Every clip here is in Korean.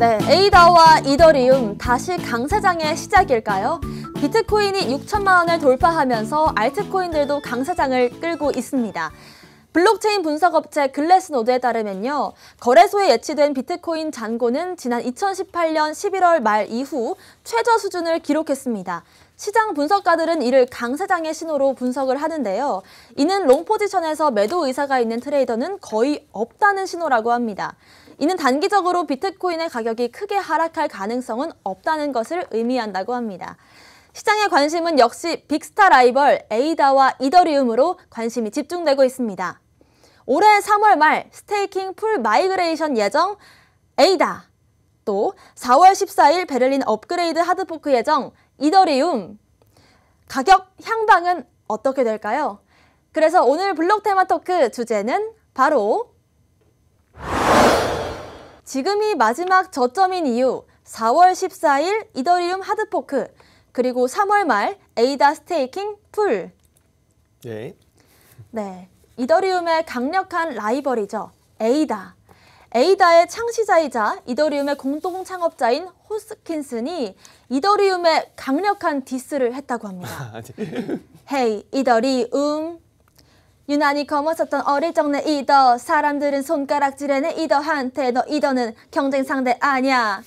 네, 에이다와 이더리움 음 다시 강세장의 시작일까요? 비트코인이 6천만 원을 돌파하면서 알트코인들도 강세장을 끌고 있습니다. 블록체인 분석업체 글래스노드에 따르면요. 거래소에 예치된 비트코인 잔고는 지난 2018년 11월 말 이후 최저 수준을 기록했습니다. 시장 분석가들은 이를 강세장의 신호로 분석을 하는데요. 이는 롱 포지션에서 매도 의사가 있는 트레이더는 거의 없다는 신호라고 합니다. 이는 단기적으로 비트코인의 가격이 크게 하락할 가능성은 없다는 것을 의미한다고 합니다. 시장의 관심은 역시 빅스타 라이벌 에이다와 이더리움으로 관심이 집중되고 있습니다. 올해 3월 말 스테이킹 풀 마이그레이션 예정 에이다, 또 4월 14일 베를린 업그레이드 하드포크 예정 이더리움, 가격 향방은 어떻게 될까요? 그래서 오늘 블록 테마 토크 주제는 바로 지금이 마지막 저점인 이유 4월 14일 이더리움 하드포크 그리고 3월 말 에이다 스테이킹 풀. 예. 네. 이더리움의 강력한 라이벌이죠. 에이다. 에이다의 창시자이자 이더리움의 공동 창업자인 호스킨슨이 이더리움의 강력한 디스를 했다고 합니다. 아, 네. 헤이 이더리움 유난히 검었었던 어릴 적내 이더 사람들은 손가락질해는 이더한테 너 이더는 경쟁 상대 아니야넌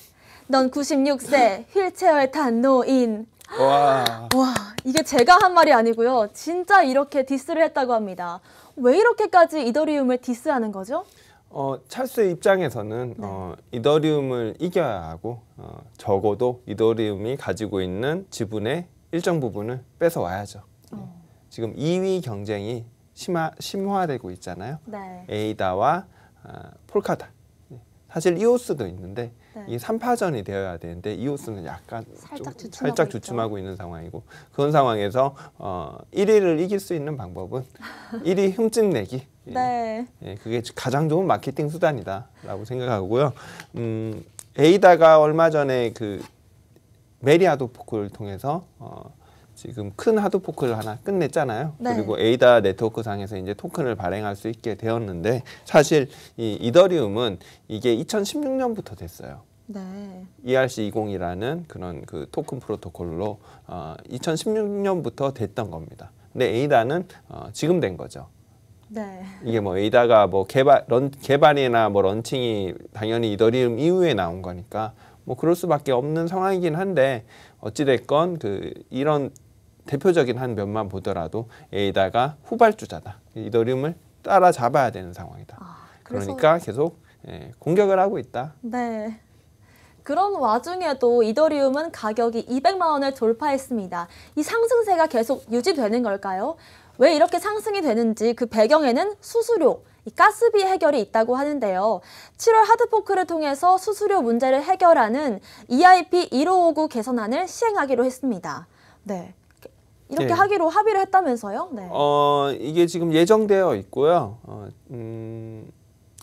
96세 휠체어에 탄 노인 와. 와 이게 제가 한 말이 아니고요 진짜 이렇게 디스를 했다고 합니다 왜 이렇게까지 이더리움을 디스하는 거죠? 어, 찰스 의 입장에서는 네. 어, 이더리움을 이겨야 하고 어, 적어도 이더리움이 가지고 있는 지분의 일정 부분을 뺏어와야죠. 어. 지금 2위 경쟁이 심화, 심화되고 있잖아요. 네. 에이다와 아, 폴카다. 사실 이오스도 있는데 네. 이게 3파전이 되어야 되는데 이오스는 약간 살짝, 좀, 살짝 주춤하고 있는 상황이고 그런 상황에서 어, 1위를 이길 수 있는 방법은 1위 흠집내기 예. 네. 예, 그게 가장 좋은 마케팅 수단이다라고 생각하고요. 음, 에이다가 얼마 전에 그 메리아도 포크를 통해서 어, 지금 큰 하드포크를 하나 끝냈잖아요. 네. 그리고 에이다 네트워크 상에서 이제 토큰을 발행할 수 있게 되었는데 사실 이 이더리움은 이게 2016년부터 됐어요. 네. ERC20이라는 그런 그 토큰 프로토콜로 어, 2016년부터 됐던 겁니다. 근데 에이다는 어, 지금 된 거죠. 네. 이게 뭐 에이다가 뭐 개발 런, 개발이나 뭐 런칭이 당연히 이더리움 이후에 나온 거니까 뭐 그럴 수밖에 없는 상황이긴 한데 어찌 됐건 그 이런 대표적인 한 면만 보더라도 A다가 후발주자다. 이더리움을 따라잡아야 되는 상황이다. 아, 그러니까 계속 예, 공격을 하고 있다. 네. 그런 와중에도 이더리움은 가격이 200만 원을 돌파했습니다. 이 상승세가 계속 유지되는 걸까요? 왜 이렇게 상승이 되는지 그 배경에는 수수료, 가스비 해결이 있다고 하는데요. 7월 하드포크를 통해서 수수료 문제를 해결하는 EIP 1559 개선안을 시행하기로 했습니다. 네. 이렇게 네. 하기로 합의를 했다면서요? 네. 어, 이게 지금 예정되어 있고요. 어, 음,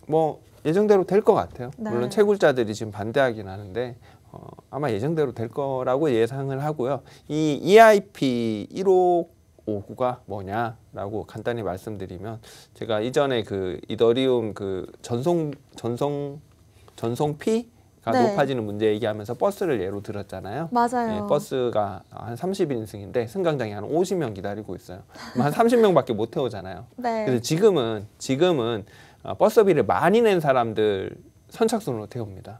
뭐 예정대로 될 것 같아요. 네. 물론 채굴자들이 지금 반대하긴 하는데 어, 아마 예정대로 될 거라고 예상을 하고요. 이 EIP 1호 5구가 뭐냐라고 간단히 말씀드리면 제가 이전에 그 이더리움 그 전송 전송 전송피 네. 높아지는 문제 얘기하면서 버스를 예로 들었잖아요. 맞아요. 예, 버스가 한 30인승인데 승강장에 한 50명 기다리고 있어요. 한 30명밖에 못 태우잖아요. 네. 그래서 지금은 지금은 어, 버스비를 많이 낸 사람들 선착순으로 태웁니다.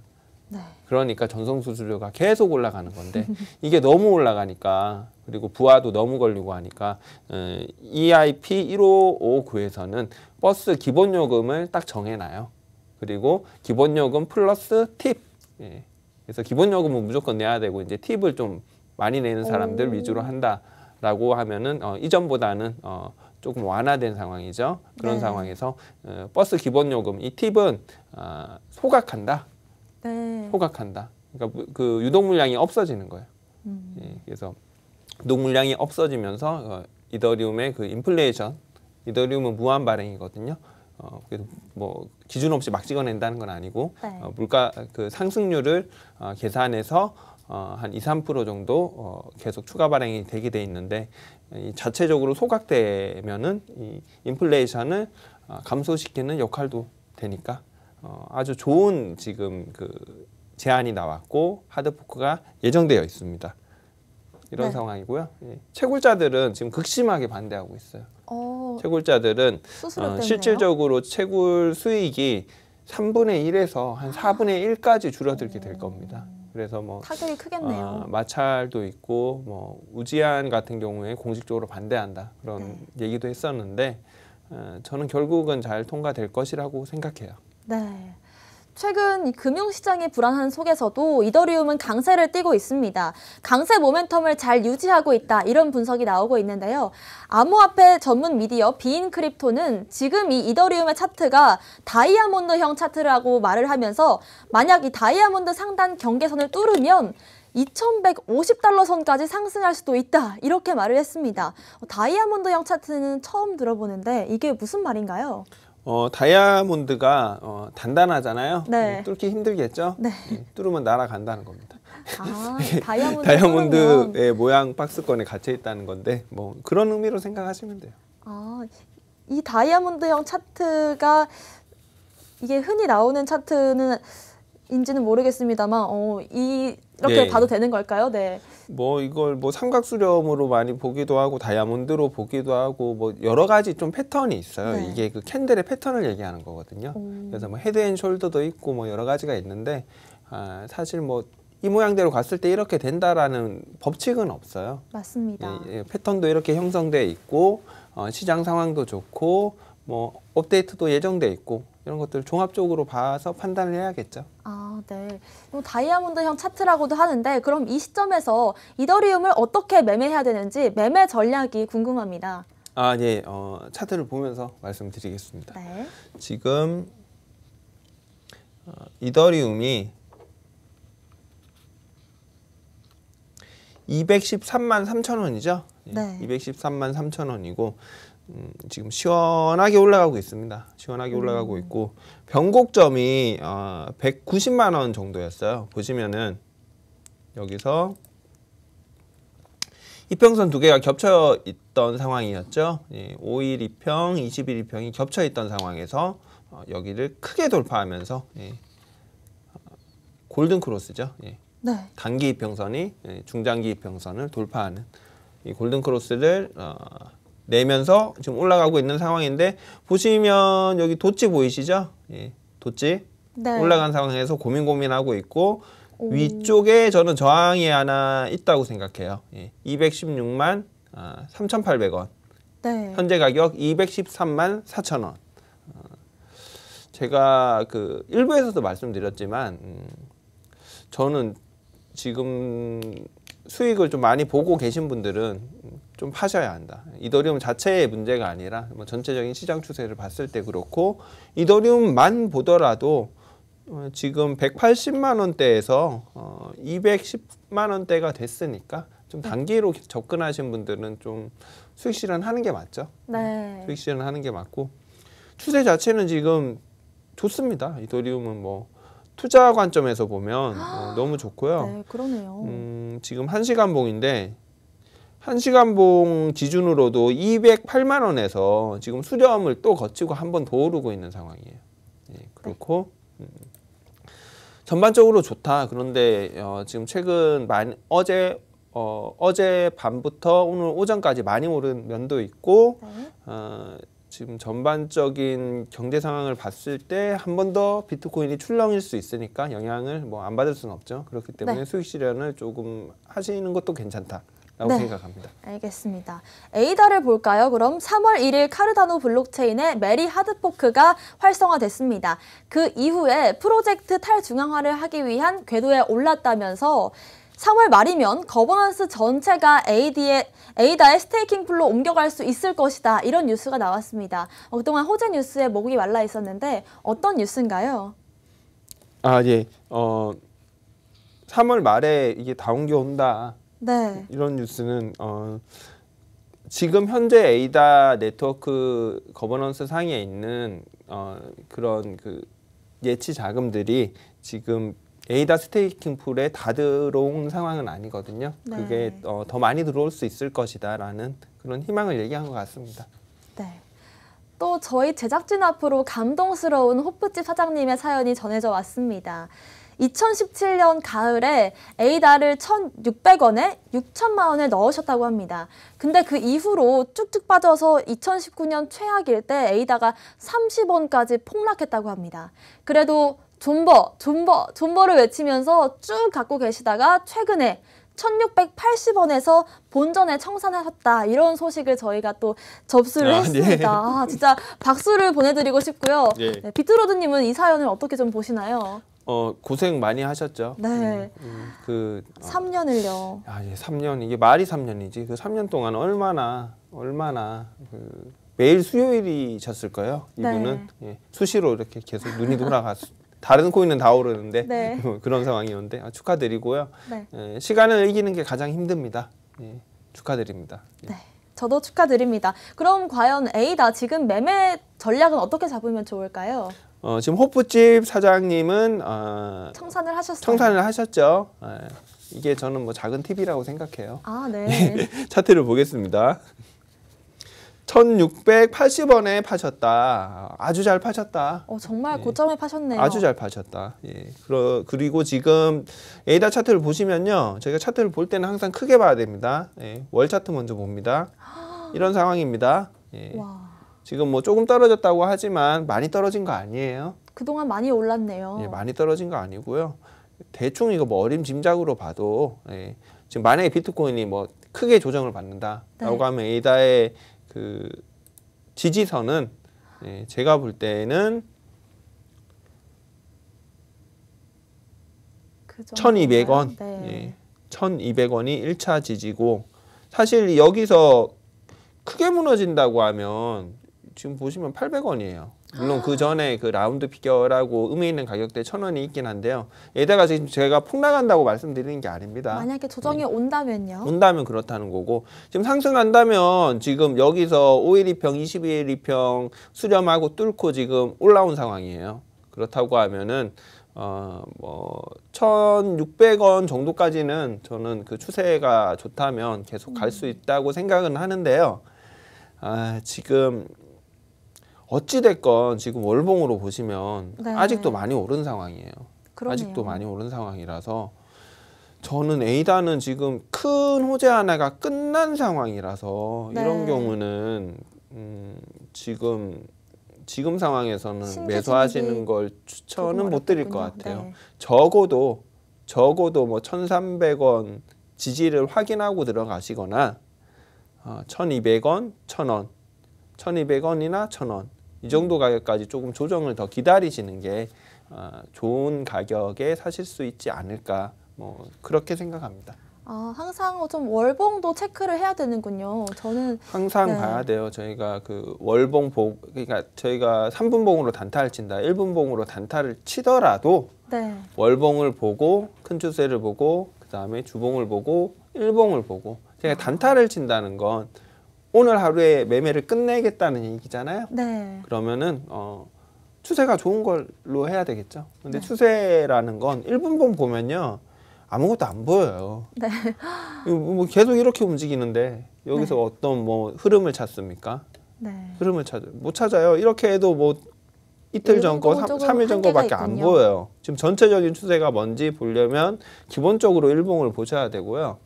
네. 그러니까 전송 수수료가 계속 올라가는 건데 이게 너무 올라가니까 그리고 부하도 너무 걸리고 하니까 음, 어, EIP 1559에서는 버스 기본 요금을 딱 정해놔요. 그리고 기본 요금 플러스 팁 예. 그래서 기본 요금은 무조건 내야 되고 이제 팁을 좀 많이 내는 사람들 오. 위주로 한다라고 하면은 어, 이전보다는 어, 조금 완화된 상황이죠. 그런 네. 상황에서 어, 버스 기본 요금 이 팁은 어, 소각한다. 네. 소각한다. 그러니까 그 유동 물량이 없어지는 거예요. 음. 예, 그래서 유동 물량이 없어지면서 어, 이더리움의 그 인플레이션 이더리움은 무한 발행이거든요. 어, 그래도 뭐 기준 없이 막 찍어낸다는 건 아니고 네. 어, 물가 그 상승률을 어, 계산해서 어, 한 2, 3% 정도 어, 계속 추가 발행이 되게 돼 있는데 이 자체적으로 소각되면은 이 인플레이션을 어, 감소시키는 역할도 되니까 어, 아주 좋은 지금 그 제안이 나왔고 하드포크가 예정되어 있습니다. 이런 네. 상황이고요. 예. 채굴자들은 지금 극심하게 반대하고 있어요. 오, 어, 채굴자들은 어, 실질적으로 채굴 수익이 3분의 1에서 한 4분의 아. 1까지 줄어들게 될 겁니다. 그래서 뭐 타격이 크겠네요. 어, 마찰도 있고 뭐 우지안 같은 경우에 공식적으로 반대한다 그런 네. 얘기도 했었는데 어, 저는 결국은 잘 통과될 것이라고 생각해요. 네. 최근 금융시장이 불안한 속에서도 이더리움은 강세를 띠고 있습니다. 강세 모멘텀을 잘 유지하고 있다 이런 분석이 나오고 있는데요. 암호화폐 전문 미디어 비인 크립토는 지금 이 이더리움의 차트가 다이아몬드형 차트라고 말을 하면서 만약 이 다이아몬드 상단 경계선을 뚫으면 2,150달러 선까지 상승할 수도 있다 이렇게 말을 했습니다. 다이아몬드형 차트는 처음 들어보는데 이게 무슨 말인가요? 어, 다이아몬드가 어, 단단하잖아요. 네. 네, 뚫기 힘들겠죠? 네. 네, 뚫으면 날아간다는 겁니다. 아, 다이아몬드. 다이아몬드의 모양 박스권에 갇혀 있다는 건데 뭐 그런 의미로 생각하시면 돼요. 아, 이 다이아몬드형 차트가 이게 흔히 나오는 차트는 인지는 모르겠습니다만 어, 이, 이렇게 예, 예. 봐도 되는 걸까요? 네. 뭐 이걸 뭐 삼각수렴으로 많이 보기도 하고 다이아몬드로 보기도 하고 뭐 여러 가지 좀 패턴이 있어요. 네. 이게 그 캔들의 패턴을 얘기하는 거거든요. 음. 그래서 뭐 헤드앤숄더도 있고 뭐 여러 가지가 있는데 아, 사실 뭐 이 모양대로 갔을 때 이렇게 된다라는 법칙은 없어요. 맞습니다. 예, 예, 패턴도 이렇게 형성돼 있고 어, 시장 상황도 좋고 뭐 업데이트도 예정돼 있고 이런 것들 종합적으로 봐서 판단을 해야겠죠. 아. 네. 다이아몬드형 차트라고도 하는데 그럼 이 시점에서 이더리움을 어떻게 매매해야 되는지 매매 전략이 궁금합니다. 아, 예. 어, 차트를 보면서 말씀드리겠습니다. 네. 지금 어, 이더리움이 213만 3천 원이죠? 예, 네. 213만 3천 원이고 음, 지금 시원하게 올라가고 있습니다. 시원하게 올라가고 음. 있고 변곡점이 어, 190만 원 정도였어요. 보시면은 여기서 이평선 두 개가 겹쳐 있던 상황이었죠. 예, 5일 이평, 20일 이평이 겹쳐 있던 상황에서 어, 여기를 크게 돌파하면서 예, 어, 골든 크로스죠. 예. 네. 단기 이평선이 예, 중장기 이평선을 돌파하는 이 골든 크로스를 어, 내면서 지금 올라가고 있는 상황인데 보시면 여기 도치 보이시죠? 예, 도치 네. 올라간 상황에서 고민 고민하고 있고 오. 위쪽에 저는 저항이 하나 있다고 생각해요. 예, 216만 아, 3,800원. 네. 현재 가격 213만 4천 원. 제가 그 일부에서도 말씀드렸지만 음, 저는 지금 수익을 좀 많이 보고 계신 분들은 좀 파셔야 한다. 이더리움 자체의 문제가 아니라 뭐 전체적인 시장 추세를 봤을 때 그렇고 이더리움만 보더라도 어, 지금 180만 원대에서 어, 210만 원대가 됐으니까 좀 네. 단기로 네. 접근하신 분들은 좀 수익 실현 하는 게 맞죠? 네. 수익 실현 하는 게 맞고 추세 자체는 지금 좋습니다. 이더리움은 뭐 투자 관점에서 보면 어, 아. 너무 좋고요. 네, 그러네요. 음, 지금 한시간 봉인데 한시간봉 기준으로도 208만 원에서 지금 수렴을 또 거치고 한 번 더 오르고 있는 상황이에요. 예, 그렇고 음. 전반적으로 좋다. 그런데 어, 지금 최근 많이, 어제 어, 어제 밤부터 오늘 오전까지 많이 오른 면도 있고 어, 지금 전반적인 경제 상황을 봤을 때 한 번 더 비트코인이 출렁일 수 있으니까 영향을 뭐 안 받을 수는 없죠. 그렇기 때문에 네. 수익 실현을 조금 하시는 것도 괜찮다. 네. 생각합니다. 알겠습니다. 에이다를 볼까요? 그럼 3월 1일 카르다노 블록체인의 메리 하드포크가 활성화됐습니다. 그 이후에 프로젝트 탈중앙화를 하기 위한 궤도에 올랐다면서 3월 말이면 거버넌스 전체가 AD의, 에이다의 스테이킹 풀로 옮겨갈 수 있을 것이다. 이런 뉴스가 나왔습니다. 어, 그동안 호재 뉴스에 목이 말라 있었는데 어떤 뉴스인가요? 아, 예. 어, 3월 말에 이게 다 옮겨온다. 네. 이런 뉴스는 어, 지금 현재 에이다 네트워크 거버넌스 상에 있는 어, 그런 그 예치 자금들이 지금 에이다 스테이킹 풀에 다 들어온 상황은 아니거든요. 네. 그게 어, 더 많이 들어올 수 있을 것이다라는 그런 희망을 얘기한 것 같습니다. 네. 또 저희 제작진 앞으로 감동스러운 호프집 사장님의 사연이 전해져 왔습니다. 2017년 가을에 에이다를 1,600원에 6천만 원을 넣으셨다고 합니다. 근데 그 이후로 쭉쭉 빠져서 2019년 최악일 때 에이다가 30원까지 폭락했다고 합니다. 그래도 존버, 존버, 존버를 외치면서 쭉 갖고 계시다가 최근에 1680원에서 본전에 청산하셨다 이런 소식을 저희가 또 접수를 아, 예. 했습니다. 예. 아, 진짜 박수를 보내드리고 싶고요. 예. 네, 비트로드님은 이 사연을 어떻게 좀 보시나요? 어, 고생 많이 하셨죠. 네. 음, 음, 그 어, 3년을요. 아, 예, 3년 아, 이게 말이 3년이지. 그 3년 동안 얼마나 얼마나 그 매일 수요일이셨을 거예요. 네. 이분은 네. 예, 수시로 이렇게 계속 눈이 돌아가서 다른 코인은 다 오르는데 네. 그런 상황이었는데 아, 축하드리고요. 네. 예, 시간을 이기는 게 가장 힘듭니다. 예, 축하드립니다. 예. 네. 저도 축하드립니다. 그럼 과연 A다 지금 매매 전략은 어떻게 잡으면 좋을까요? 어, 지금 호프집 사장님은 어, 청산을 하셨어요. 청산을 하셨죠. 예. 이게 저는 뭐 작은 팁이라고 생각해요. 아, 네. 예, 차트를 보겠습니다. 1680원에 파셨다. 아주 잘 파셨다. 어, 정말 예. 고점에 파셨네요. 아주 잘 파셨다. 예. 그러, 그리고 지금 에이다 차트를 보시면요. 저희가 차트를 볼 때는 항상 크게 봐야 됩니다. 예. 월 차트 먼저 봅니다. 이런 상황입니다. 예. 와. 지금 뭐 조금 떨어졌다고 하지만 많이 떨어진 거 아니에요. 그동안 많이 올랐네요. 예, 많이 떨어진 거 아니고요. 대충 이거 뭐 어림짐작으로 봐도 예, 지금 만약에 비트코인이 뭐 크게 조정을 받는다라고 네. 하면 에이다의 그 지지선은 예, 제가 볼 때는 그 1,200원. 네. 예, 1,200원이 1차 지지고 사실 여기서 크게 무너진다고 하면 지금 보시면 800원이에요. 물론 그 전에 그 라운드 피겨라고 의미 있는 가격대 1,000원이 있긴 한데요. 얘다가 지금 제가 폭락한다고 말씀드리는 게 아닙니다. 만약에 조정이 네. 온다면요? 온다면 그렇다는 거고 지금 상승한다면 지금 여기서 5일 2평, 22일 2평 수렴하고 뚫고 지금 올라온 상황이에요. 그렇다고 하면은 어뭐 1,600원 정도까지는 저는 그 추세가 좋다면 계속 갈 수 있다고 생각은 하는데요. 아, 지금 어찌됐건 지금 월봉으로 보시면 네. 아직도 많이 오른 상황이에요. 그러요 아직도 많이 오른 상황이라서 저는 A단은 지금 큰 호재 하나가 끝난 상황이라서 네. 이런 경우는 음, 지금 지금 상황에서는 매수하시는 걸 추천은 못 드릴 것 같아요. 네. 적어도 적어도 뭐 1,300원 지지를 확인하고 들어가시거나 어, 1,200원, 1,000원, 1,200원이나 1,000원 이 정도 가격까지 조금 조정을 더 기다리시는 게 어, 좋은 가격에 사실 수 있지 않을까 뭐 그렇게 생각합니다. 아, 항상 좀 월봉도 체크를 해야 되는군요. 저는 항상 네. 봐야 돼요. 저희가 그 월봉 보 그러니까 저희가 3분봉으로 단타를 친다. 1분봉으로 단타를 치더라도 네. 월봉을 보고 큰 추세를 보고 그다음에 주봉을 보고 일봉을 보고 제가 아. 단타를 친다는 건 오늘 하루에 매매를 끝내겠다는 얘기잖아요. 네. 그러면은 어, 추세가 좋은 걸로 해야 되겠죠. 근데 네. 추세라는 건 1분봉 보면요. 아무것도 안 보여요. 네. 뭐 계속 이렇게 움직이는데 여기서 네. 어떤 뭐 흐름을 찾습니까? 네. 흐름을 찾아 못 찾아요. 이렇게 해도 뭐 이틀 전 거, 3일 전 거밖에 안 보여요. 지금 전체적인 추세가 뭔지 보려면 기본적으로 일봉을 보셔야 되고요.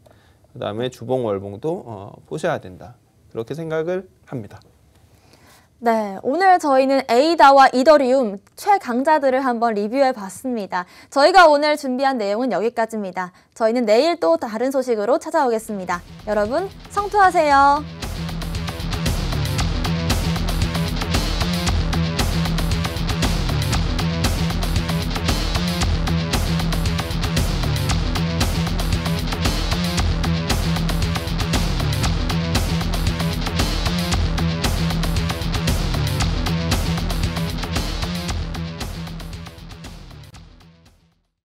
그다음에 주봉 월봉도 어, 보셔야 된다. 그렇게 생각을 합니다. 네, 오늘 저희는 에이다와 이더리움 최강자들을 한번 리뷰해 봤습니다. 저희가 오늘 준비한 내용은 여기까지입니다. 저희는 내일 또 다른 소식으로 찾아오겠습니다. 여러분, 성투하세요.